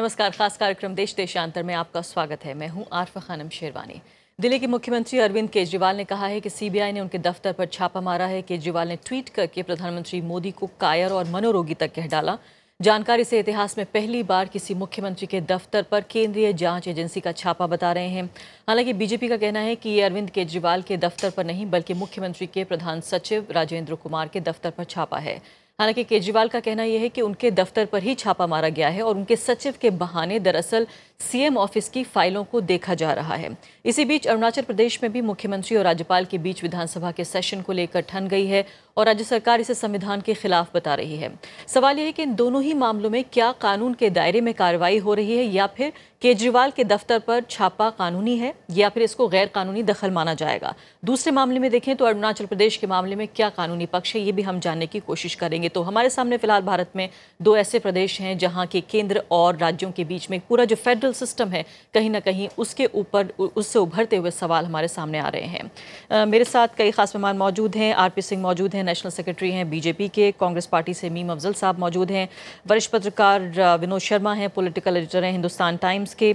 नमस्कार खास कार्यक्रम देश देशांतर में आपका स्वागत है मैं हूं आरफा खानम शेरवानी दिल्ली के मुख्यमंत्री अरविंद केजरीवाल ने कहा है कि सीबीआई ने उनके दफ्तर पर छापा मारा है केजरीवाल ने ट्वीट करके प्रधानमंत्री मोदी को कायर और मनोरोगी तक कह डाला जानकारी से इतिहास में पहली बार किसी मुख्यमंत्री के दफ्तर पर केंद्रीय जांच एजेंसी का छापा बता रहे हैं हालांकि बीजेपी का कहना है कि ये अरविंद केजरीवाल के दफ्तर पर नहीं बल्कि मुख्यमंत्री के प्रधान सचिव राजेंद्र कुमार के दफ्तर पर छापा है हालांकि केजरीवाल का कहना यह है कि उनके दफ्तर पर ही छापा मारा गया है और उनके सचिव के बहाने दरअसल सीएम ऑफिस की फाइलों को देखा जा रहा है इसी बीच अरुणाचल प्रदेश में भी मुख्यमंत्री और राज्यपाल के बीच विधानसभा के सेशन को लेकर ठन गई है और राज्य सरकार इसे संविधान के खिलाफ बता रही है सवाल यह है कि इन दोनों ही मामलों में क्या कानून के दायरे में कार्रवाई हो रही है या फिर केजरीवाल के दफ्तर पर छापा कानूनी है या फिर इसको गैर कानूनी दखल माना जाएगा दूसरे मामले में देखें तो अरुणाचल प्रदेश के मामले में क्या कानूनी पक्ष है ये भी हम जानने की कोशिश करेंगे तो हमारे सामने फिलहाल भारत में दो ऐसे प्रदेश हैं जहाँ के केंद्र और राज्यों के बीच में पूरा जो फेडरल सिस्टम है कहीं ना कहीं उसके ऊपर उससे उभरते हुए सवाल हमारे सामने आ रहे हैं मेरे साथ कई खास मेहमान मौजूद हैं आर पी सिंह मौजूद हैं हैं नेशनल सेक्रेटरी हैं बीजेपी के कांग्रेस पार्टी से मीम अफजल साहब मौजूद हैं वरिष्ठ पत्रकार विनोद शर्मा हैं पॉलिटिकल एडिटर हैं हिंदुस्तान टाइम्स के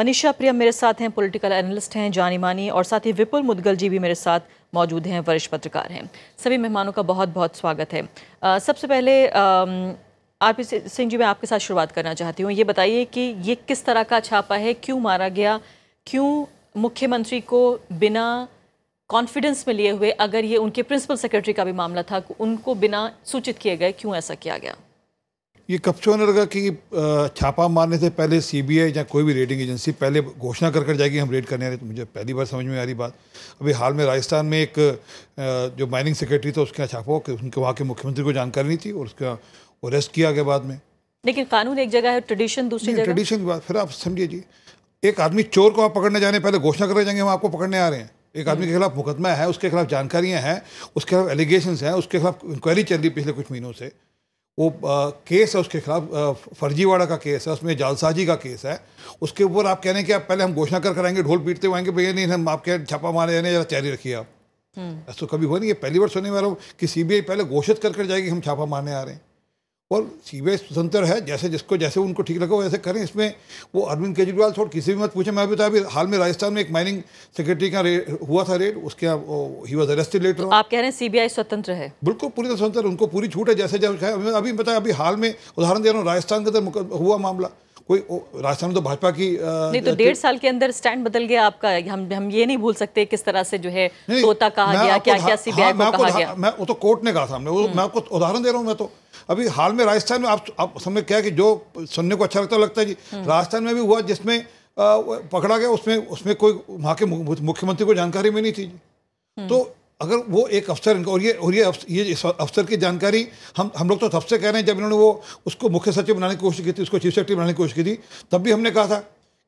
मनीषा प्रिया मेरे साथ हैं पॉलिटिकल एनालिस्ट हैं जानी मानी और साथ ही विपुल मुदगल जी भी मेरे साथ मौजूद हैं वरिष्ठ पत्रकार हैं सभी मेहमानों का बहुत बहुत स्वागत है सबसे पहले आर पी सिंह जी मैं आपके साथ शुरुआत करना चाहती हूँ ये बताइए कि ये किस तरह का छापा है क्यों मारा गया क्यों मुख्यमंत्री को बिना कॉन्फिडेंस में लिए हुए अगर ये उनके प्रिंसिपल सेक्रेटरी का भी मामला था उनको बिना सूचित किए गए क्यों ऐसा किया गया ये कब से होने लगा कि छापा मारने से पहले सीबीआई या कोई भी रेडिंग एजेंसी पहले घोषणा कर कर जाएगी हम रेड करने आ रहे तो मुझे पहली बार समझ में आ रही बात अभी हाल में राजस्थान में एक जो माइनिंग सेक्रेटरी था उसके यहाँ छापा हो उनके वहाँ के मुख्यमंत्री को जानकारी नहीं थी और उसका अरेस्ट किया गया बाद में लेकिन कानून एक जगह है ट्रेडिशन दूसरी जगह ट्रेडिशन की बात फिर आप समझिए जी एक आदमी चोर को आप पकड़ने जाने पहले घोषणा कर जाएंगे हम आपको पकड़ने आ रहे हैं एक आदमी के खिलाफ मुकदमा है उसके खिलाफ जानकारियां हैं उसके खिलाफ एलिगेशन हैं उसके खिलाफ इंक्वायरी चल रही पिछले कुछ महीनों से वो आ, केस है उसके खिलाफ फर्जीवाड़ा का केस है उसमें जालसाजी का केस है उसके ऊपर आप कह रहे हैं कि आप पहले हम घोषणा कर कराएंगे ढोल पीटते हुए आएंगे भैया नहीं हम आपके छापा मारे जाने या तैयारी रखिए आप हम्म। ऐसा तो कभी हुआ नहीं है पहली बार सुनने वाला हूँ कि सीबीआई पहले घोषित कर कर जाएगी हम छापा मारने आ रहे हैं और सीबीआई स्वतंत्र है जैसे जिसको जैसे उनको ठीक लगे वैसे करें इसमें वो अरविंद केजरीवाल छोड़ किसी भी मत पूछे मैं तो अभी हाल में राजस्थान में एक माइनिंग सेक्रेटरी का हुआ था रेड उसके ही वॉज अरेस्टेड लेटर आप कह रहे हैं सीबीआई स्वतंत्र है बिल्कुल पूरी स्वतंत्र उनको पूरी छूट है जैसे जैसे अभी बताया अभी हाल में उदाहरण दे रहा हूँ राजस्थान के अंदर हुआ मामला कोई राजस्थान में तो भाजपा की आ, नहीं तो डेढ़ साल के अंदर स्टैंड बदल गया आपका हम हम ये नहीं भूल सकते किस तरह से जो है तोता कहा गया क्या क्या सीबीआई को हाँ, कहा गया मैं वो तो कोर्ट ने कहा था वो हम्म। मैं आपको उदाहरण दे रहा हूँ मैं तो अभी हाल में राजस्थान में आप आप हमने क्या कि जो सुनने को अच्छा लगता है लगता है जी हम्म। राजस्थान में भी हुआ जिसमें पकड़ा गया उसमें उसमें कोई वहाँ के मुख्यमंत्री को जानकारी में नहीं थी हम्म। तो अगर वो एक अफसर इनका और ये और ये अफसर, ये अफसर की जानकारी हम हम लोग तो तब से कह रहे हैं जब इन्होंने वो उसको मुख्य सचिव बनाने की कोशिश की थी उसको चीफ सेक्रेटरी बनाने की कोशिश की थी तब भी हमने कहा था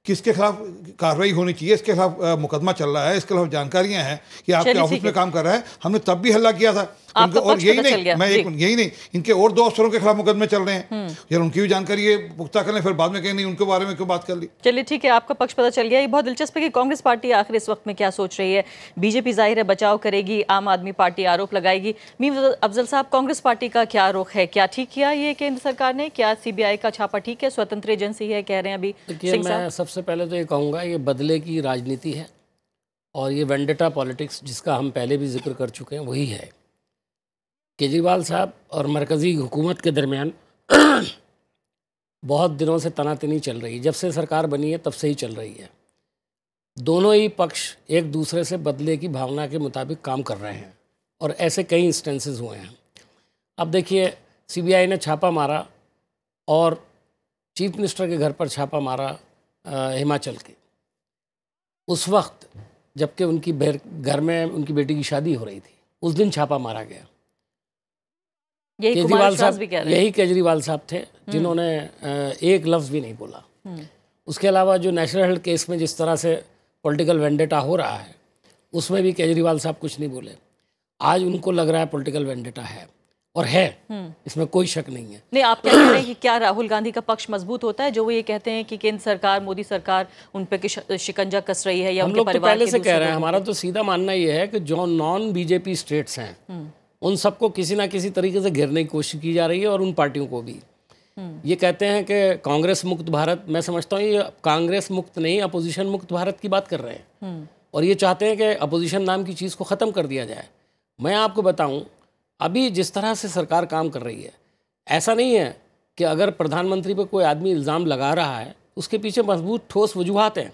कि इसके खिलाफ कार्रवाई होनी चाहिए इसके खिलाफ मुकदमा चल रहा है इसके खिलाफ जानकारियाँ हैं कि आपके ऑफिस में काम कर रहा है हमने तब भी हल्ला किया था आपको तो और यही तो नहीं मैं एक यही नहीं इनके और दो अफसरों के खिलाफ मुकदमे चल रहे हैं हम्म। यार उनकी भी जानकारी है पुख्ता करें फिर बाद में कहीं नहीं उनके बारे में क्यों बात कर ली चलिए ठीक है आपका पक्ष पता चल गया ये बहुत दिलचस्प है कि कांग्रेस पार्टी आखिर इस वक्त में क्या सोच रही है बीजेपी जाहिर है बचाव करेगी आम आदमी पार्टी आरोप लगाएगी मीम अफजल साहब कांग्रेस पार्टी का क्या रुख है क्या ठीक किया ये केंद्र सरकार ने क्या सीबीआई का छापा ठीक है स्वतंत्र एजेंसी है कह रहे हैं अभी मैं सबसे पहले तो ये कहूँगा ये बदले की राजनीति है और ये वेंडेटा पॉलिटिक्स जिसका हम पहले भी जिक्र कर चुके हैं वही है केजरीवाल साहब और मरकज़ी हुकूमत के दरमियान बहुत दिनों से तनातनी चल रही है जब से सरकार बनी है तब से ही चल रही है दोनों ही पक्ष एक दूसरे से बदले की भावना के मुताबिक काम कर रहे हैं और ऐसे कई इंस्टेंसेस हुए हैं अब देखिए सीबीआई ने छापा मारा और चीफ मिनिस्टर के घर पर छापा मारा हिमाचल के उस वक्त जबकि उनकी घर में उनकी बेटी की शादी हो रही थी उस दिन छापा मारा गया केजरीवाल साहब यही केजरीवाल साहब थे हम्म। जिन्होंने एक लफ्ज़ भी नहीं बोला हम्म। उसके अलावा जो नेशनल हेल्थ केस में जिस तरह से पॉलिटिकल वेंडेटा हो रहा है उसमें भी केजरीवाल साहब कुछ नहीं बोले आज उनको लग रहा है पॉलिटिकल वेंडेटा है और है हम्म। इसमें कोई शक नहीं है नहीं आप क्या कह रहे हैं कि क्या राहुल गांधी का पक्ष मजबूत होता है जो वो ये कहते हैं कि केंद्र सरकार मोदी सरकार उन पर शिकंजा कस रही है या हम लोग तो पहले से कह रहे हैं हमारा तो सीधा मानना ये है कि जो नॉन बीजेपी स्टेट्स हैं उन सबको किसी ना किसी तरीके से घेरने की कोशिश की जा रही है और उन पार्टियों को भी ये कहते हैं कि कांग्रेस मुक्त भारत मैं समझता हूँ ये कांग्रेस मुक्त नहीं अपोजिशन मुक्त भारत की बात कर रहे हैं हम्म। और ये चाहते हैं कि अपोजिशन नाम की चीज़ को ख़त्म कर दिया जाए मैं आपको बताऊं अभी जिस तरह से सरकार काम कर रही है ऐसा नहीं है कि अगर प्रधानमंत्री पर कोई आदमी इल्ज़ाम लगा रहा है उसके पीछे मजबूत ठोस वजूहत हैं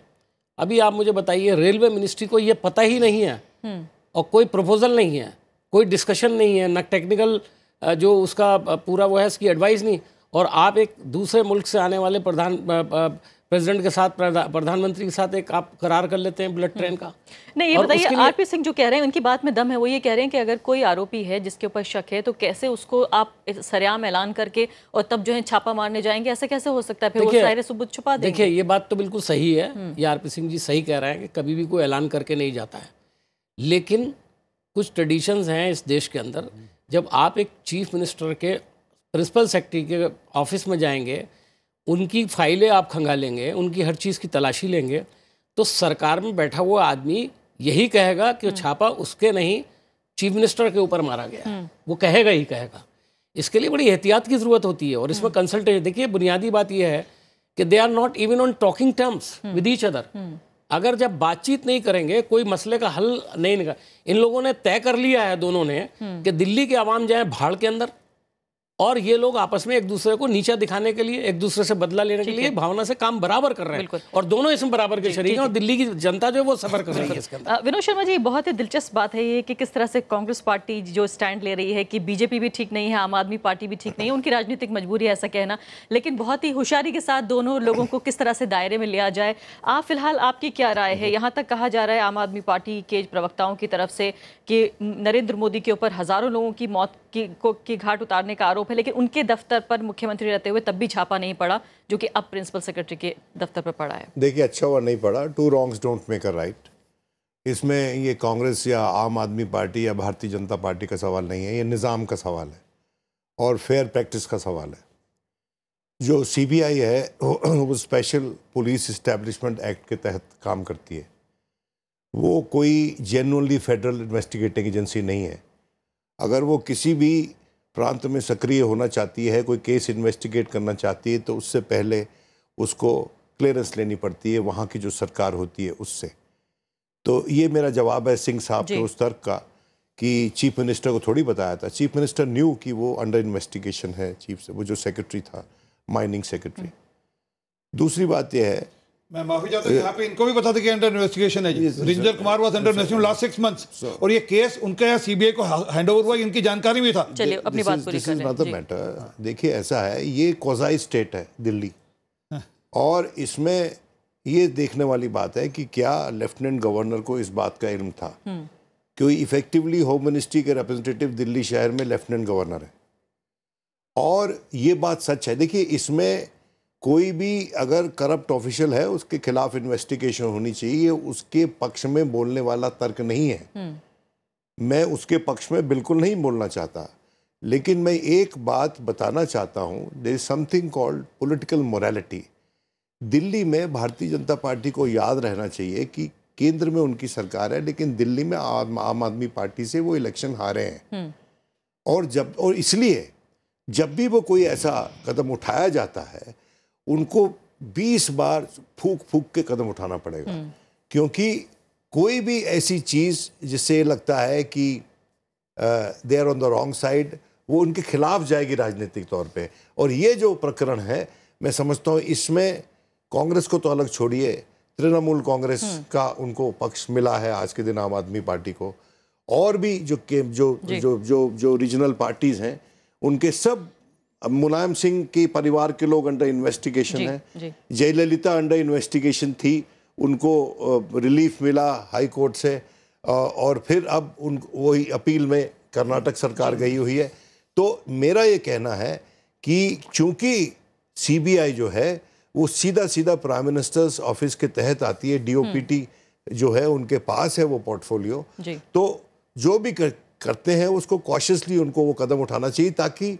अभी आप मुझे बताइए रेलवे मिनिस्ट्री को ये पता ही नहीं है हम्म। और कोई प्रपोजल नहीं है कोई डिस्कशन नहीं है ना टेक्निकल जो उसका पूरा वो है उसकी एडवाइस नहीं और आप एक दूसरे मुल्क से आने वाले प्रधान प्रेसिडेंट के साथ प्रधानमंत्री के साथ एक आप करार कर लेते हैं ब्लड ट्रेन का नहीं ये बताइए आरपी सिंह जो कह रहे हैं उनकी बात में दम है वो ये कह रहे हैं कि अगर कोई आरोपी है जिसके ऊपर शक है तो कैसे उसको आप सरेआम ऐलान करके और तब जो है छापा मारने जाएंगे ऐसा कैसे हो सकता है फिर सारे सबूत छुपा देखिए ये बात तो बिल्कुल सही है हम्म। ये आर सिंह जी सही कह रहे हैं कि कभी भी कोई ऐलान करके नहीं जाता है लेकिन कुछ ट्रेडिशंस हैं इस देश के अंदर जब आप एक चीफ मिनिस्टर के प्रिंसिपल सेक्रेटरी के ऑफिस में जाएंगे उनकी फाइलें आप खंगालेंगे उनकी हर चीज़ की तलाशी लेंगे तो सरकार में बैठा हुआ आदमी यही कहेगा कि हम्म। छापा उसके नहीं चीफ मिनिस्टर के ऊपर मारा गया हम्म। वो कहेगा ही कहेगा इसके लिए बड़ी एहतियात की ज़रूरत होती है और इसमें कंसल्टेशन हम्म। देखिए बुनियादी बात यह है कि they are not even on talking terms with each other अगर जब बातचीत नहीं करेंगे कोई मसले का हल नहीं निकल इन लोगों ने तय कर लिया है दोनों ने कि दिल्ली के आवाम जाए भाड़ के अंदर और ये लोग आपस में एक दूसरे को नीचा दिखाने के लिए एक दूसरे से बदला लेने के लिए भावना से काम बराबर कर रहे हैं और दोनों इसमें बराबर के शरीर हैं और दिल्ली की जनता जो है वो सफर कर रही है विनोद शर्मा जी बहुत ही दिलचस्प बात है ये कि किस तरह से कांग्रेस पार्टी जो स्टैंड ले रही है कि बीजेपी भी ठीक नहीं है आम आदमी पार्टी भी ठीक नहीं है उनकी राजनीतिक मजबूरी है ऐसा कहना लेकिन बहुत ही होशियारी के साथ दोनों लोगों को किस तरह से दायरे में लिया जाए आप फिलहाल आपकी क्या राय है यहाँ तक कहा जा रहा है आम आदमी पार्टी के प्रवक्ताओं की तरफ से कि नरेंद्र मोदी के ऊपर हज़ारों लोगों की मौत की को की घाट उतारने का आरोप है लेकिन उनके दफ्तर पर मुख्यमंत्री रहते हुए तब भी छापा नहीं पड़ा जो कि अब प्रिंसिपल सेक्रेटरी के दफ्तर पर पड़ा है देखिए अच्छा हुआ नहीं पड़ा two wrongs don't make a right इसमें ये कांग्रेस या आम आदमी पार्टी या भारतीय जनता पार्टी का सवाल नहीं है ये निज़ाम का सवाल है और फेयर प्रैक्टिस का सवाल है जो सी है वो स्पेशल पुलिस इस्टेब्लिशमेंट एक्ट के तहत काम करती है वो कोई जेनरली फेडरल इन्वेस्टिगेटिंग एजेंसी नहीं है अगर वो किसी भी प्रांत में सक्रिय होना चाहती है कोई केस इन्वेस्टिगेट करना चाहती है तो उससे पहले उसको क्लियरेंस लेनी पड़ती है वहाँ की जो सरकार होती है उससे तो ये मेरा जवाब है सिंह साहब के उस तर्क का कि चीफ मिनिस्टर को थोड़ी बताया था चीफ मिनिस्टर न्यू कि वो अंडर इन्वेस्टिगेशन है चीफ से वो जो सेक्रेटरी था माइनिंग सेक्रेटरी हम्म। दूसरी बात यह है मैं माफी चाहता हूँ यहाँ पे इनको भी बता दें कि अंडर इन्वेस्टिगेशन है Kumar under investigation last six months और ये केस उनका यहाँ को हैंड ओवर हुआ इनकी जानकारी भी था चलिए अपनी बात पूरी करें मैटर देखिए ऐसा है ये कोजाई स्टेट है दिल्ली हाँ। और इसमें ये देखने वाली बात है कि क्या लेफ्टिनेंट गवर्नर को इस बात का इल्म था क्योंकि इफेक्टिवली होम मिनिस्ट्री के रिप्रेजेंटेटिव दिल्ली शहर में लेफ्टिनेंट गवर्नर है और ये बात सच है देखिए इसमें कोई भी अगर करप्ट ऑफिशियल है उसके खिलाफ इन्वेस्टिगेशन होनी चाहिए उसके पक्ष में बोलने वाला तर्क नहीं है हम्म। मैं उसके पक्ष में बिल्कुल नहीं बोलना चाहता लेकिन मैं एक बात बताना चाहता हूँ there is something called political morality Delhi में भारतीय जनता पार्टी को याद रहना चाहिए कि केंद्र में उनकी सरकार है लेकिन दिल्ली में आम आदमी पार्टी से वो इलेक्शन हारे हैं हम्म। और जब और इसलिए जब भी वो कोई ऐसा कदम उठाया जाता है उनको 20 बार फूक फूक के कदम उठाना पड़ेगा हम्म। क्योंकि कोई भी ऐसी चीज़ जिससे लगता है कि they are on the wrong side वो उनके खिलाफ जाएगी राजनीतिक तौर पे और ये जो प्रकरण है मैं समझता हूँ इसमें कांग्रेस को तो अलग छोड़िए तृणमूल कांग्रेस हम्म। का उनको पक्ष मिला है आज के दिन आम आदमी पार्टी को और भी जो के, जो, जो जो जो जो रीजनल पार्टीज हैं उनके सब मुलायम सिंह के परिवार के लोग अंडर इन्वेस्टिगेशन है जयललिता अंडर इन्वेस्टिगेशन थी उनको रिलीफ मिला हाई कोर्ट से और फिर अब उन वही अपील में कर्नाटक सरकार गई हुई है तो मेरा ये कहना है कि चूंकि सीबीआई जो है वो सीधा सीधा प्राइम मिनिस्टर्स ऑफिस के तहत आती है डीओपीटी हम्म। जो है उनके पास है वो पोर्टफोलियो तो जो भी कर, करते हैं उसको कॉशियसली उनको वो कदम उठाना चाहिए ताकि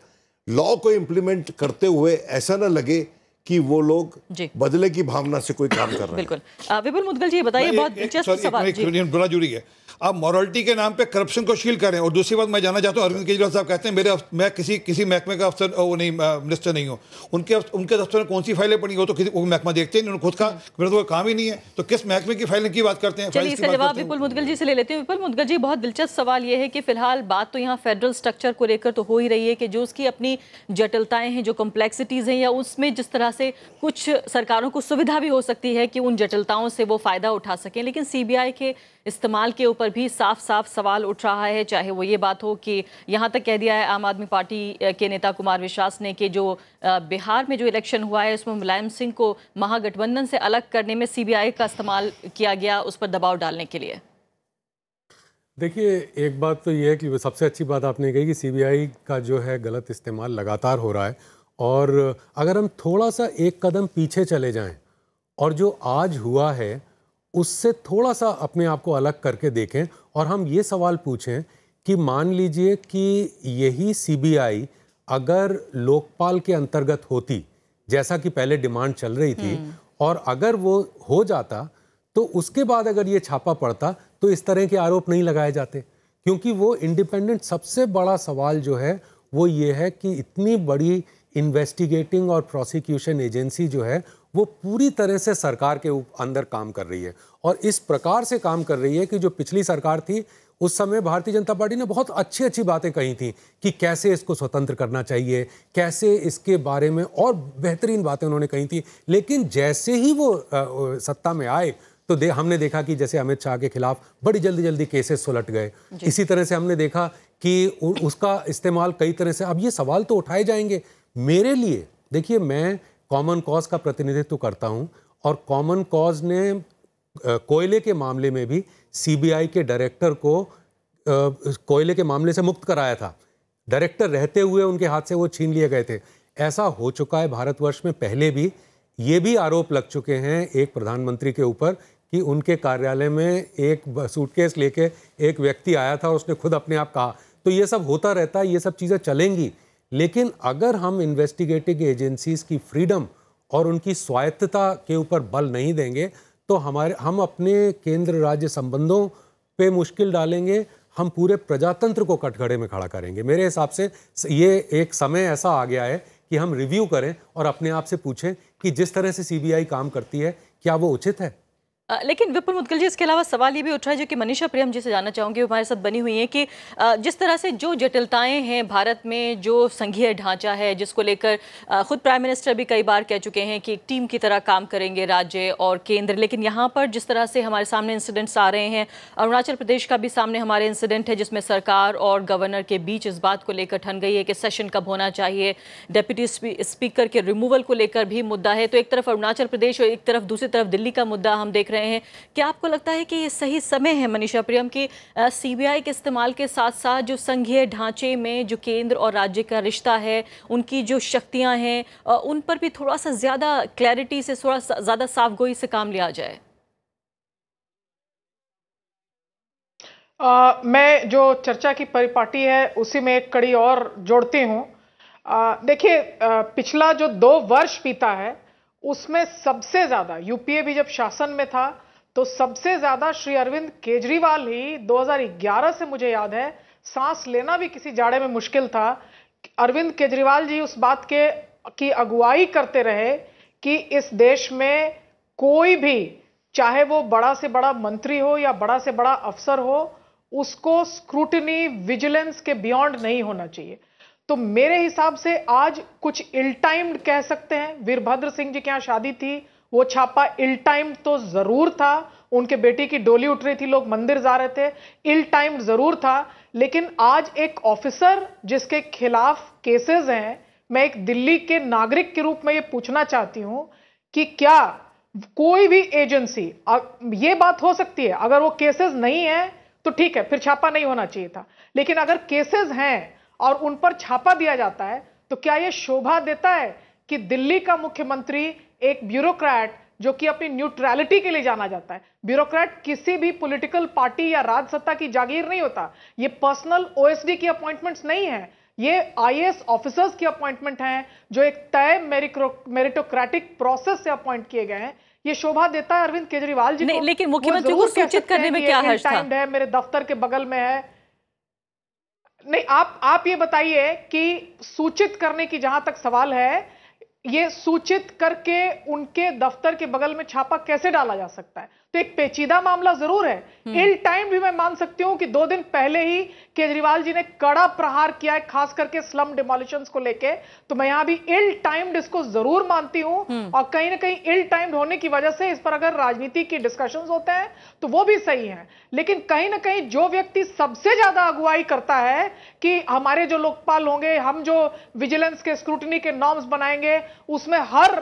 लॉ को इम्प्लीमेंट करते हुए ऐसा ना लगे कि वो लोग बदले की भावना से कोई काम कर रहे हैं बिल्कुल विपुल मुदगल जी बताइए बहुत दिलचस्प सवाल जुड़ी है आप मॉरलिटी के नाम पे करप्शन को शील करें और दूसरी बात मैं जाना चाहता हूँ अरविंद केजरीवाल साहब कहते हैं मेरे मैं किसी किसी महकमे का अफसर वो नहीं मिनिस्टर नहीं हूँ उनके उनके दफ्तर में कौन सी फाइलें पड़ी हो तो किसी वो महकमा देखते नहीं उन्होंने खुद का हम्म। मेरा तो काम ही नहीं है तो किस महकमे की फाइलें की बात करते हैं जवाब विपुल मुदगल जी से ले लेते हैं विपुल मुदगल जी बहुत दिलचस्प सवाल ये है कि फिलहाल बात तो यहाँ फेडरल स्ट्रक्चर को लेकर तो हो ही रही है कि जो उसकी अपनी जटिलताएं हैं जो कम्प्लेक्सिटीज़ हैं या उसमें जिस तरह से कुछ सरकारों को सुविधा भी हो सकती है कि उन जटिलताओं से वो फ़ायदा उठा सकें लेकिन सीबीआई के इस्तेमाल के ऊपर भी साफ साफ सवाल उठ रहा है चाहे वो ये बात हो कि यहाँ तक कह दिया है आम आदमी पार्टी के नेता कुमार विश्वास ने कि जो बिहार में जो इलेक्शन हुआ है उसमें मुलायम सिंह को महागठबंधन से अलग करने में सीबीआई का इस्तेमाल किया गया उस पर दबाव डालने के लिए देखिए एक बात तो ये है कि सबसे अच्छी बात आपने कही कि सीबीआई का जो है गलत इस्तेमाल लगातार हो रहा है और अगर हम थोड़ा सा एक कदम पीछे चले जाएं और जो आज हुआ है उससे थोड़ा सा अपने आप को अलग करके देखें और हम ये सवाल पूछें कि मान लीजिए कि यही सीबीआई अगर लोकपाल के अंतर्गत होती जैसा कि पहले डिमांड चल रही थी हम्म। और अगर वो हो जाता तो उसके बाद अगर ये छापा पड़ता तो इस तरह के आरोप नहीं लगाए जाते क्योंकि वो इंडिपेंडेंट सबसे बड़ा सवाल जो है वो ये है कि इतनी बड़ी इन्वेस्टिगेटिंग और प्रोसिक्यूशन एजेंसी जो है वो पूरी तरह से सरकार के अंदर काम कर रही है और इस प्रकार से काम कर रही है कि जो पिछली सरकार थी उस समय भारतीय जनता पार्टी ने बहुत अच्छी अच्छी बातें कही थी कि कैसे इसको स्वतंत्र करना चाहिए कैसे इसके बारे में और बेहतरीन बातें उन्होंने कही थी लेकिन जैसे ही वो आ, सत्ता में आए तो दे हमने देखा कि जैसे अमित शाह के खिलाफ बड़ी जल्दी जल्दी केसेस सुलट गए इसी तरह से हमने देखा कि उसका इस्तेमाल कई तरह से अब ये सवाल तो उठाए जाएंगे मेरे लिए देखिए मैं कॉमन कॉज का प्रतिनिधित्व करता हूँ और कॉमन कॉज ने कोयले के मामले में भी सीबीआई के डायरेक्टर को कोयले के मामले से मुक्त कराया था डायरेक्टर रहते हुए उनके हाथ से वो छीन लिए गए थे ऐसा हो चुका है भारतवर्ष में पहले भी ये भी आरोप लग चुके हैं एक प्रधानमंत्री के ऊपर कि उनके कार्यालय में एक सूटकेस लेके एक व्यक्ति आया था और उसने खुद अपने आप कहा तो ये सब होता रहता है ये सब चीज़ें चलेंगी लेकिन अगर हम इन्वेस्टिगेटिंग एजेंसीज की फ्रीडम और उनकी स्वायत्तता के ऊपर बल नहीं देंगे तो हमारे हम अपने केंद्र राज्य संबंधों पे मुश्किल डालेंगे हम पूरे प्रजातंत्र को कटघड़े में खड़ा करेंगे मेरे हिसाब से ये एक समय ऐसा आ गया है कि हम रिव्यू करें और अपने आप से पूछें कि जिस तरह से सीबीआई काम करती है क्या वो उचित है लेकिन विपुल मुदगल जी इसके अलावा सवाल ये भी उठ रहा है जो कि मनीषा प्रेम जी से जानना चाहूँगी हमारे साथ बनी हुई है कि जिस तरह से जो जटिलताएं हैं भारत में जो संघीय ढांचा है जिसको लेकर खुद प्राइम मिनिस्टर भी कई बार कह चुके हैं कि एक टीम की तरह काम करेंगे राज्य और केंद्र लेकिन यहाँ पर जिस तरह से हमारे सामने इंसिडेंट्स आ रहे हैं अरुणाचल प्रदेश का भी सामने हमारे इंसिडेंट है जिसमें सरकार और गवर्नर के बीच इस बात को लेकर ठन गई है कि सेशन कब होना चाहिए डेप्यूटी स्पीकर के रिमूवल को लेकर भी मुद्दा है तो एक तरफ अरुणाचल प्रदेश और एक तरफ दूसरी तरफ दिल्ली का मुद्दा हम देख रहे रहे हैं क्या आपको लगता है कि ये सही समय है मनीषा प्रियम की सीबीआई के इस्तेमाल के साथ साथ जो संघीय ढांचे में जो केंद्र और राज्य का रिश्ता है उनकी जो शक्तियाँ हैं उन पर भी थोड़ा सा ज़्यादा क्लैरिटी से थोड़ा सा ज़्यादा साफगोई से काम लिया जाए आ, मैं जो चर्चा की परिपाटी है उसी में एक कड़ी और जोड़ती हूँ देखिए पिछला जो दो वर्ष बीता है उसमें सबसे ज़्यादा यूपीए भी जब शासन में था तो सबसे ज़्यादा श्री अरविंद केजरीवाल ही 2011 से मुझे याद है सांस लेना भी किसी जाड़े में मुश्किल था अरविंद केजरीवाल जी उस बात के की अगुवाई करते रहे कि इस देश में कोई भी चाहे वो बड़ा से बड़ा मंत्री हो या बड़ा से बड़ा अफसर हो उसको स्क्रूटनी विजिलेंस के बियॉन्ड नहीं होना चाहिए तो मेरे हिसाब से आज कुछ इल टाइम्ड कह सकते हैं वीरभद्र सिंह जी के यहाँ शादी थी वो छापा इल टाइम तो जरूर था उनके बेटी की डोली उठ रही थी लोग मंदिर जा रहे थे इल टाइम जरूर था लेकिन आज एक ऑफिसर जिसके खिलाफ केसेस हैं मैं एक दिल्ली के नागरिक के रूप में ये पूछना चाहती हूँ कि क्या कोई भी एजेंसी ये बात हो सकती है अगर वो केसेस नहीं है तो ठीक है फिर छापा नहीं होना चाहिए था लेकिन अगर केसेस हैं और उन पर छापा दिया जाता है तो क्या यह शोभा देता है कि दिल्ली का मुख्यमंत्री एक ब्यूरोक्रैट जो कि अपनी न्यूट्रैलिटी के लिए जाना जाता है ब्यूरोक्रैट किसी भी पॉलिटिकल पार्टी या राजसत्ता की जागीर नहीं होता ये पर्सनल ओएसडी की अपॉइंटमेंट्स नहीं है ये आईएएस ऑफिसर्स की अपॉइंटमेंट हैं जो एक तय मेरिटोक्रेटिक प्रोसेस से अपॉइंट किए गए हैं ये शोभा देता है अरविंद केजरीवाल जी नहीं, लेकिन मुख्यमंत्री को सूचित करने में क्या हर्ष था? है मेरे दफ्तर के बगल में है नहीं आप आप ये बताइए कि सूचित करने की जहां तक सवाल है ये सूचित करके उनके दफ्तर के बगल में छापा कैसे डाला जा सकता है तो एक पेचीदा मामला जरूर है इल टाइम हम्म। भी मैं मान सकती हूं कि दो दिन पहले ही केजरीवाल जी ने कड़ा प्रहार किया है खास करके स्लम डिमोलिशन को लेके तो मैं यहां भी इल टाइम इसको जरूर मानती हूं हम्म। और कहीं ना कहीं इल टाइम होने की वजह से इस पर अगर राजनीति की डिस्कशन होते हैं तो वो भी सही है लेकिन कहीं ना कहीं जो व्यक्ति सबसे ज्यादा अगुवाई करता है कि हमारे जो लोकपाल होंगे हम जो विजिलेंस के स्क्रूटनी के नॉर्म्स बनाएंगे उसमें हर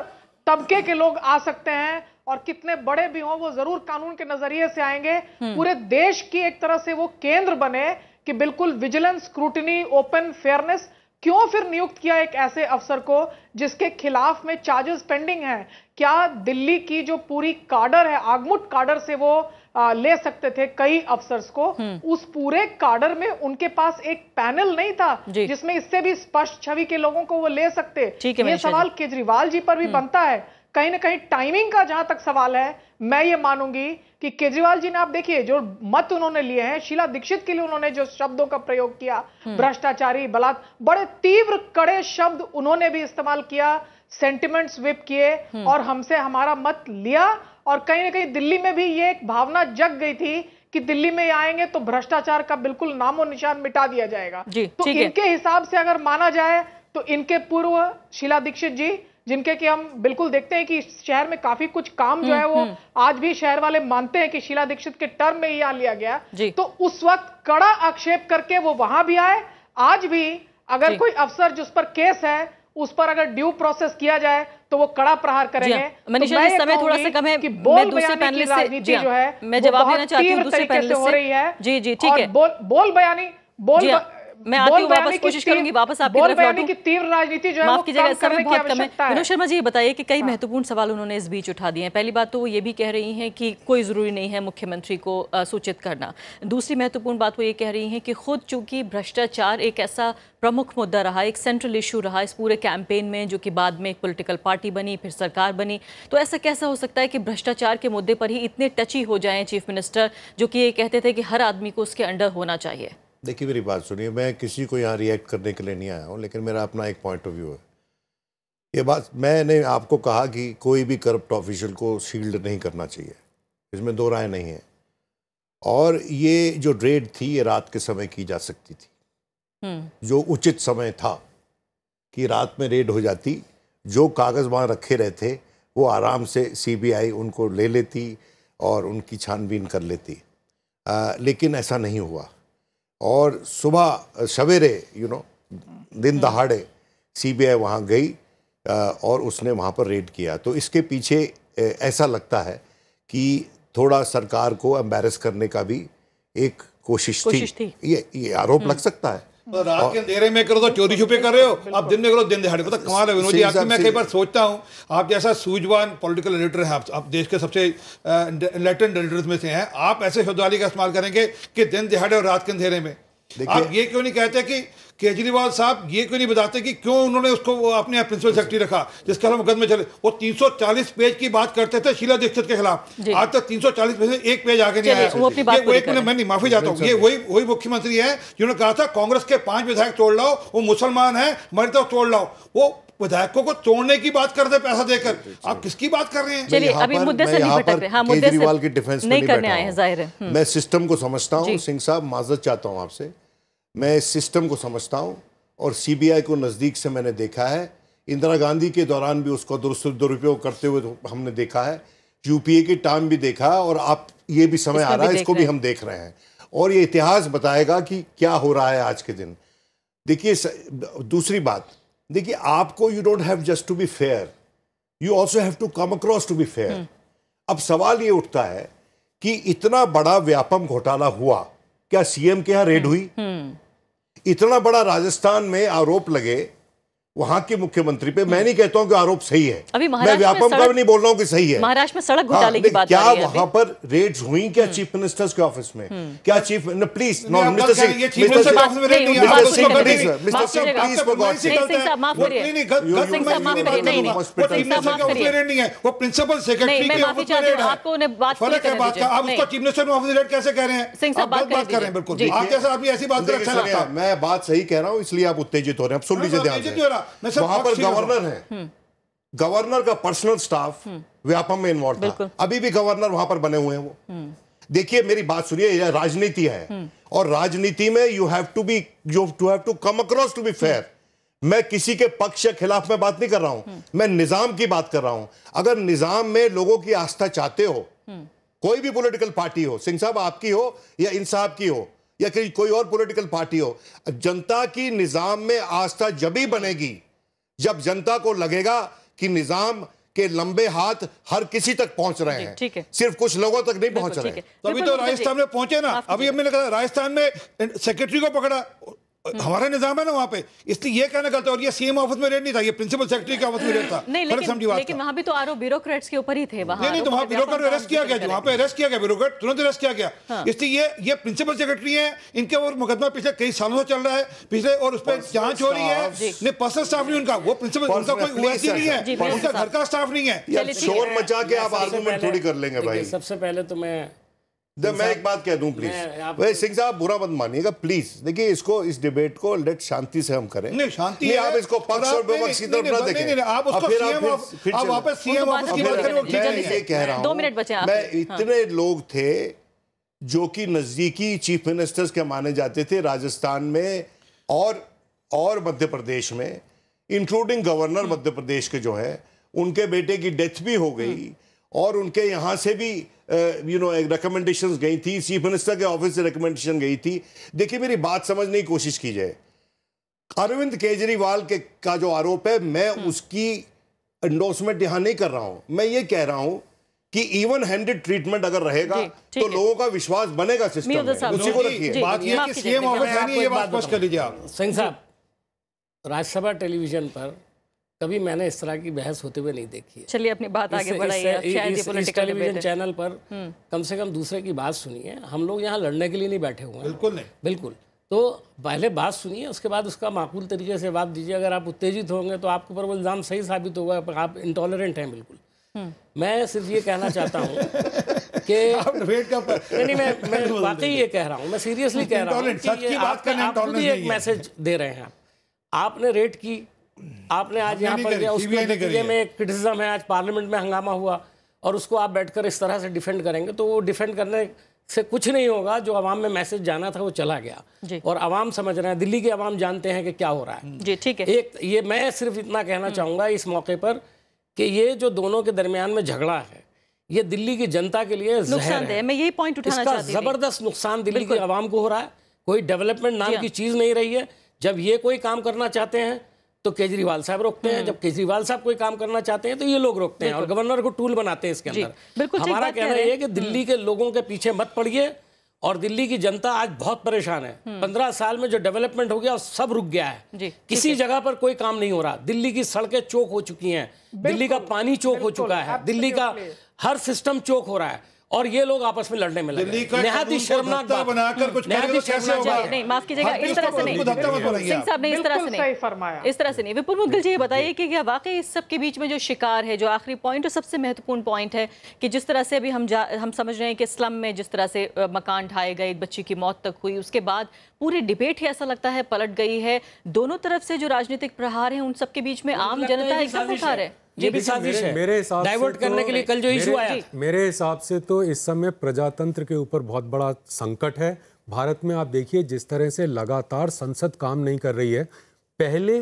तबके के लोग आ सकते हैं और कितने बड़े भी हों वो जरूर कानून के नजरिए से आएंगे हम्म। पूरे देश की एक तरह से वो केंद्र बने कि बिल्कुल विजिलेंस स्क्रूटनी ओपन फेयरनेस क्यों फिर नियुक्त किया एक ऐसे अफसर को जिसके खिलाफ में चार्जेस पेंडिंग है क्या दिल्ली की जो पूरी काडर है आगमुट काडर से वो आ, ले सकते थे कई अफसर्स को हम्म। उस पूरे काडर में उनके पास एक पैनल नहीं था जिसमें इससे भी स्पष्ट छवि के लोगों को वो ले सकते ये सवाल केजरीवाल जी पर भी हम्म। बनता है कहीं ना कहीं टाइमिंग का जहां तक सवाल है मैं ये मानूंगी कि केजरीवाल जी ने आप देखिए जो मत उन्होंने लिए हैं शीला दीक्षित के लिए उन्होंने जो शब्दों का प्रयोग किया हम्म। भ्रष्टाचारी बलात् बड़े तीव्र कड़े शब्द उन्होंने भी इस्तेमाल किया सेंटिमेंट्स विप किए हम्म। और हमसे हमारा मत लिया और कहीं ना कहीं दिल्ली में भी ये एक भावना जग गई थी कि दिल्ली में आएंगे तो भ्रष्टाचार का बिल्कुल नामो निशान मिटा दिया जाएगा जी, तो इनके हिसाब से अगर माना जाए तो इनके पूर्व शीला दीक्षित जी जिनके कि हम बिल्कुल देखते हैं कि इस शहर में काफी कुछ काम जो हम्म, है वो हम्म। आज भी शहर वाले मानते हैं कि शीला दीक्षित के टर्म में ही आ लिया गया तो उस वक्त कड़ा आक्षेप करके वो वहां भी आए आज भी अगर कोई अफसर जिस पर केस है उस पर अगर ड्यू प्रोसेस किया जाए तो वो कड़ा प्रहार हाँ। करेंगे मनीषा तो समय थोड़ा सा कम है कि बोल दूसरे पैनलिस्ट से हाँ। जो है मैं जवाब देना चाहती हूँ दूसरे पैनलिस्ट से हो रही है जी जी ठीक है बोल बयानी बोल हाँ। मैं आती हूँ वापस कोशिश करूंगी वापस आपकी तरफ लौटूं की तीव्र राजनीति जो है माफ कीजिएगा समय बहुत कम है विनोद शर्मा जी ये बताइए कि कई हाँ। महत्वपूर्ण सवाल उन्होंने इस बीच उठा दिए हैं पहली बात तो वो ये भी कह रही हैं कि कोई ज़रूरी नहीं है मुख्यमंत्री को सूचित करना दूसरी महत्वपूर्ण बात वो ये कह रही हैं कि खुद चूंकि भ्रष्टाचार एक ऐसा प्रमुख मुद्दा रहा एक सेंट्रल इशू रहा इस पूरे कैंपेन में जो कि बाद में एक पोलिटिकल पार्टी बनी फिर सरकार बनी तो ऐसा कैसा हो सकता है कि भ्रष्टाचार के मुद्दे पर ही इतने टची हो जाए चीफ मिनिस्टर जो कि ये कहते थे कि हर आदमी को उसके अंडर होना चाहिए देखिए मेरी बात सुनिए मैं किसी को यहाँ रिएक्ट करने के लिए नहीं आया हूँ लेकिन मेरा अपना एक पॉइंट ऑफ व्यू है ये बात मैंने आपको कहा कि कोई भी करप्ट ऑफिशियल को शील्ड नहीं करना चाहिए इसमें दो राय नहीं है और ये जो रेड थी ये रात के समय की जा सकती थी हम्म। जो उचित समय था कि रात में रेड हो जाती जो कागज़ वहाँ रखे रहे थे वो आराम से सीबीआई उनको ले लेती और उनकी छानबीन कर लेती आ, लेकिन ऐसा नहीं हुआ और सुबह सवेरे यू नो दिन हम्म। दहाड़े सीबीआई वहाँ गई और उसने वहाँ पर रेड किया तो इसके पीछे ऐसा लगता है कि थोड़ा सरकार को एम्बेरस करने का भी एक कोशिश, कोशिश थी।, थी ये ये आरोप लग हम्म। सकता है तो रात के अंधेरे में करो तो चोरी छुपे कर रहे हो आप दिन में करो दिन दिहाड़े पता कमाल है विनोद जी आपकी मैं कई बार सोचता हूँ आप जैसा सूझवान पॉलिटिकल एडिटर हैं आप, देश के सबसे लेटेंट एडिटर्स में से हैं आप ऐसे शब्दाली का इस्तेमाल करेंगे कि दिन दिहाड़े और रात के अंधेरे में आप ये क्यों नहीं कहते कि केजरीवाल साहब ये क्यों नहीं बताते कि क्यों उन्होंने उसको अपने यहाँ प्रिंसिपल सेक्रेटरी रखा जिसका हम मुकदमे चले वो 340 पेज की बात करते थे शीला दीक्षित के खिलाफ आज तक 340 पेज में एक पेज आगे नहीं आया वो एक मैं नहीं माफी चाहता हूँ ये वही वही मुख्यमंत्री है जिन्होंने कहा था कांग्रेस के पांच विधायक तोड़ लाओ वो मुसलमान है मरते तोड़ लाओ वो विधायकों को तोड़ने की बात करते पैसा देकर आप किसकी बात कर रहे हैं चलिए अभी हाँ, मुद्दे से नहीं हाँ, मुद्दे की डिफेंस नहीं करने आए हैं जाहिर है हम्म। मैं सिस्टम को समझता हूँ सिंह साहब माजत चाहता हूँ आपसे मैं इस सिस्टम को समझता हूँ और सीबीआई को नज़दीक से मैंने देखा है इंदिरा गांधी के दौरान भी उसका दुरुस्त दुरुपयोग करते हुए तो हमने देखा है यूपीए की टाइम भी देखा और आप ये भी समय आ रहा है इसको भी हम देख रहे हैं और ये इतिहास बताएगा कि क्या हो रहा है आज के दिन देखिए दूसरी बात देखिए आपको you don't have just to be fair you also have to come across to be fair अब सवाल ये उठता है कि इतना बड़ा व्यापम घोटाला हुआ क्या सीएम के यहाँ रेड हम्म। हुई हम्म। इतना बड़ा राजस्थान में आरोप लगे वहां के मुख्यमंत्री पे मैं नहीं कहता हूँ कि आरोप सही है अभी मैं व्यापम का भी नहीं बोल रहा हूँ कि सही है महाराष्ट्र में सड़क हाँ, घोटाले की बात क्या वहां पर रेड्स हुई क्या हम्म। चीफ मिनिस्टर्स के ऑफिस में हम्म। क्या chief please mister Singh minister कह रहे हैं सिंह आप ऐसी बात अच्छा लगता है मैं बात सही कह रहा हूँ इसलिए आप उत्तेजित हो रहे हैं आप सुन लीजिए ध्यान वहां पर गवर्नर है हम्म। गवर्नर का पर्सनल स्टाफ व्यापम हम्म। में इन्वॉल्व था अभी भी गवर्नर वहां पर बने हुए हैं वो हम्म। देखिए मेरी बात सुनिए यह राजनीति है और राजनीति में you have to be you to have to come across to be fair मैं किसी के पक्ष या खिलाफ में बात नहीं कर रहा हूं मैं निजाम की बात कर रहा हूं अगर निजाम में लोगों की आस्था चाहते हो कोई भी पॉलिटिकल पार्टी हो सिंह साहब आपकी हो या इन साहब की हो या कि कोई और पॉलिटिकल पार्टी हो जनता की निज़ाम में आस्था जब ही बनेगी जब जनता को लगेगा कि निज़ाम के लंबे हाथ हर किसी तक पहुंच रहे हैं ठीक है सिर्फ कुछ लोगों तक नहीं पहुंच रहे हैं तो अभी तो राजस्थान में पहुंचे ना अभी हमने कहा राजस्थान में सेक्रेटरी को पकड़ा हम्म। हमारा निजाम है ना वहाँ पे इसलिए ये कहना गलत और ये सीएम ऑफिस में रेट नहीं था ये प्रिंसिपल सेक्रेटरी के ऑफिस में रेट था नहीं लेकिन, लेकिन वहाँ भी तो आरोप ब्यूरोक्रेट्स के ऊपर ही थे वहाँ नहीं नहीं तो वहाँ ब्यूरोक्रेट अरेस्ट किया गया वहाँ पे अरेस्ट हाँ। किया गया ब्यूरोक्रेट तुरंत अरेस्ट किया गया हाँ। इसलिए ये ये प्रिंसिपल सेक्रेटरी है इनके और मुकदमा पिछले कई सालों से चल रहा है पिछले और उस पर जाँच हो रही है पर्सनल स्टाफ नहीं उनका वो प्रिंसिपल उनका कोई उसी नहीं है उनका घर का स्टाफ नहीं है शोर मचा के आप आर्गूमेंट थोड़ी कर लेंगे भाई सबसे पहले तो मैं जब मैं एक बात कह दूं प्लीज भाई सिंह साहब बुरा मत मानिएगा प्लीज देखिए इसको इस डिबेट को लेट शांति से हम करें नहीं शांति नहीं, आप इसको पक्ष और विपक्ष की तरफ ना देखें आप उसको सीएम आप वापस सीएम ऑफिस की बात करें है ये कह रहा हूं 2 मिनट बचे मैं हाँ। इतने लोग थे जो कि नजदीकी चीफ मिनिस्टर्स के माने जाते थे राजस्थान में और और मध्य प्रदेश में इंक्लूडिंग हम्म। गवर्नर मध्य प्रदेश के जो है उनके बेटे की डेथ भी हो गई हम्म। और उनके यहां से भी यू नो रिकमेंडेशन गई थी चीफ मिनिस्टर के ऑफिस से रिकमेंडेशन गई थी देखिए मेरी बात समझने की कोशिश की जाए अरविंद केजरीवाल के का जो आरोप है मैं हम्म। उसकी एंडोर्समेंट यहां नहीं कर रहा हूं मैं ये कह रहा हूं कि इवन हैंडेड ट्रीटमेंट अगर रहेगा तो लोगों का विश्वास बनेगा सिस्टम उसी को रखिए बात ये कि सीएम ऑफिस ये बात स्पष्ट कर लीजिए आप सिंह साहब राज्यसभा टेलीविजन पर कभी मैंने इस तरह की बहस होते हुए नहीं देखी है चलिए अपनी बात आगे बढ़ाइए टेलीविजन चैनल पर हम्म। कम से कम दूसरे की बात सुनिए हम लोग यहाँ लड़ने के लिए नहीं बैठे हुए हैं बिल्कुल नहीं बिल्कुल तो पहले बात सुनिए उसके बाद उसका माकूल तरीके से जवाब दीजिए अगर आप उत्तेजित होंगे तो आपके ऊपर वो इल्ज़ाम सही साबित होगा आप इंटॉलरेंट हैं बिल्कुल हम्म। मैं सिर्फ ये कहना चाहता हूँ कि नहीं मैं मैं वाकई ये कह रहा हूँ मैं सीरियसली कह रहा हूँ आप खुद ही एक मैसेज दे रहे हैं आप आपने रेट की आपने आज यहाँ पर उसके में एक क्रिटिसिज्म है आज पार्लियामेंट में हंगामा हुआ और उसको आप बैठकर इस तरह से डिफेंड करेंगे तो वो डिफेंड करने से कुछ नहीं होगा जो आवाम में मैसेज जाना था वो चला गया और आवाम समझ रहे हैं दिल्ली के आवाम जानते हैं कि क्या हो रहा है जी ठीक है एक ये मैं सिर्फ इतना कहना हम्म। चाहूँगा इस मौके पर कि ये जो दोनों के दरमियान में झगड़ा है ये दिल्ली की जनता के लिए जबरदस्त नुकसान दिल्ली के आवाम को हो रहा है कोई डेवलपमेंट नाम हाँ। की चीज़ नहीं रही है जब ये कोई काम करना चाहते हैं तो केजरीवाल साहब रोकते हैं हम्म। जब केजरीवाल साहब कोई काम करना चाहते हैं तो ये लोग रोकते हैं और गवर्नर को टूल बनाते हैं इसके अंदर हमारा कहना है कि दिल्ली हम्म। के लोगों के पीछे मत पड़िए और दिल्ली की जनता आज बहुत परेशान है हम्म। पंद्रह साल में जो डेवलपमेंट हो गया सब रुक गया है किसी जगह पर कोई काम नहीं हो रहा दिल्ली की सड़कें चौक हो चुकी हैं दिल्ली का पानी चौक हो चुका है दिल्ली का हर सिस्टम चौक हो रहा है और ये लोग आपस में लड़ने में लगे शर्मनाक बनाकर कुछ नहीं माफ कीजिएगा इस तरह से नहीं साहब ने इस तरह से नहीं इस तरह से नहीं विपुल मुद्गल जी ये बताइए कि क्या वाकई इस सब के बीच में जो शिकार है जो आखिरी पॉइंट और सबसे महत्वपूर्ण पॉइंट है कि जिस तरह से अभी हम हम समझ रहे हैं कि स्लम में जिस तरह से मकान ढाए गए बच्ची की मौत तक हुई उसके बाद पूरी डिबेट ही ऐसा लगता है पलट गई है दोनों तरफ से जो राजनीतिक प्रहार है उन सबके बीच में आम जनता एकदम उठा रहे हैं ये भी साजिश है मेरे हिसाब डाइवर्ट करने तो के लिए कल जो इशू आया मेरे हिसाब से तो इस समय प्रजातंत्र के ऊपर बहुत बड़ा संकट है भारत में आप देखिए जिस तरह से लगातार संसद काम नहीं कर रही है पहले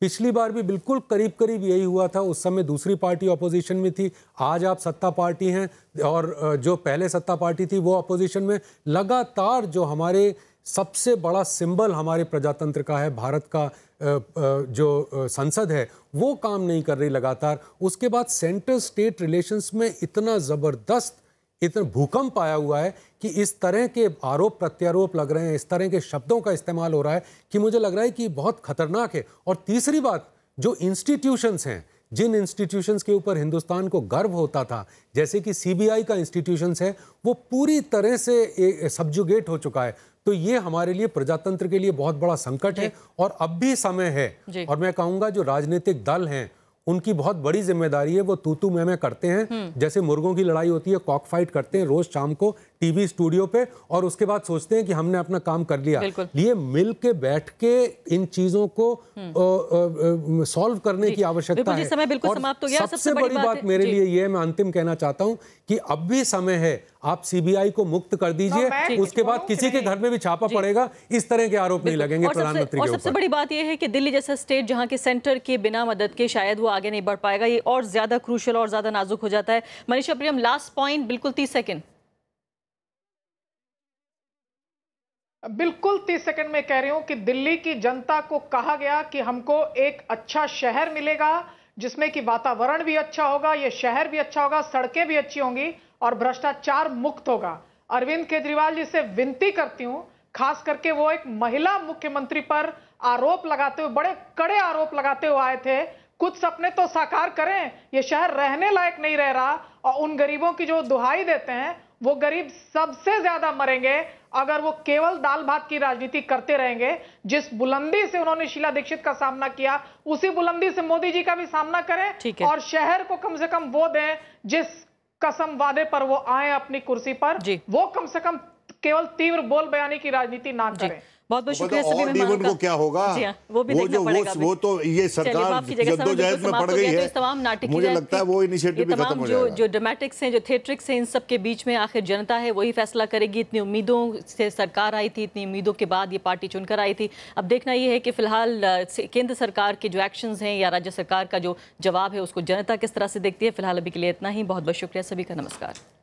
पिछली बार भी बिल्कुल करीब करीब यही हुआ था उस समय दूसरी पार्टी ऑपोजिशन में थी आज आप सत्ता पार्टी हैं और जो पहले सत्ता पार्टी थी वो ऑपोजिशन में लगातार जो हमारे सबसे बड़ा सिंबल हमारे प्रजातंत्र का है भारत का जो संसद है वो काम नहीं कर रही लगातार उसके बाद सेंटर स्टेट रिलेशंस में इतना ज़बरदस्त इतना भूकंप आया हुआ है कि इस तरह के आरोप प्रत्यारोप लग रहे हैं इस तरह के शब्दों का इस्तेमाल हो रहा है कि मुझे लग रहा है कि बहुत खतरनाक है और तीसरी बात जो इंस्टीट्यूशंस हैं जिन इंस्टीट्यूशंस के ऊपर हिंदुस्तान को गर्व होता था जैसे कि सीबीआई का इंस्टीट्यूशंस है वो पूरी तरह से सब्जुगेट हो चुका है तो ये हमारे लिए प्रजातंत्र के लिए बहुत बड़ा संकट है और अब भी समय है और मैं कहूंगा जो राजनीतिक दल हैं उनकी बहुत बड़ी जिम्मेदारी है वो तू तू मैं मैं करते हैं हम्म। जैसे मुर्गों की लड़ाई होती है कॉक फाइट करते हैं रोज शाम को टीवी स्टूडियो पे और उसके बाद सोचते हैं कि हमने अपना काम कर लिया ये मिल के बैठ के इन चीजों को हम्म। सॉल्व करने की आवश्यकता है और सबसे बड़ी बात मेरे लिए ये मैं अंतिम कहना चाहता हूँ कि अब भी समय है आप सीबीआई को मुक्त कर दीजिए तो उसके बाद किसी के घर में भी छापा पड़ेगा इस तरह के आरोप नहीं लगेंगे प्रधानमंत्री और सबसे बड़ी बात यह है कि दिल्ली जैसा स्टेट जहां के सेंटर के बिना मदद के शायद वो आगे नहीं बढ़ पाएगा ये और ज्यादा क्रूशल और ज्यादा नाजुक हो जाता है मनीषा प्रियम लास्ट पॉइंट बिल्कुल तीस सेकेंड बिल्कुल तीस सेकंड में कह रही हूं कि दिल्ली की जनता को कहा गया कि हमको एक अच्छा शहर मिलेगा जिसमें कि वातावरण भी अच्छा होगा ये शहर भी अच्छा होगा सड़कें भी अच्छी होंगी और भ्रष्टाचार मुक्त होगा अरविंद केजरीवाल जी से विनती करती हूं खास करके वो एक महिला मुख्यमंत्री पर आरोप लगाते हुए बड़े कड़े आरोप लगाते हुए आए थे कुछ सपने तो साकार करें ये शहर रहने लायक नहीं रह रहा और उन गरीबों की जो दुहाई देते हैं वो गरीब सबसे ज्यादा मरेंगे अगर वो केवल दाल भात की राजनीति करते रहेंगे जिस बुलंदी से उन्होंने शीला दीक्षित का सामना किया उसी बुलंदी से मोदी जी का भी सामना करें और शहर को कम से कम वो दें जिस कसम वादे पर वो आए अपनी कुर्सी पर वो कम से कम केवल तीव्र बोल बयानी की राजनीति ना करें बहुत बहुत शुक्रिया सभी मेहमानों का क्या होगा जी हाँ, वो भी वो देखना पड़ेगा वो, वो तो ये सरकार जद्दोजहद में पड़ गई तो है तो तमाम नाटक मुझे लगता है वो इनिशिएटिव भी खत्म हो जाएगा जो जो ड्रामेटिक्स हैं जो थिएट्रिक्स हैं इन सब के बीच में आखिर जनता है वही फैसला करेगी इतनी उम्मीदों से सरकार आई थी इतनी उम्मीदों के बाद ये पार्टी चुनकर आई थी अब देखना यह है कि फिलहाल केंद्र सरकार के जो एक्शन हैं या राज्य सरकार का जो जवाब है उसको जनता किस तरह से देखती है फिलहाल अभी के लिए इतना ही बहुत बहुत शुक्रिया सभी का नमस्कार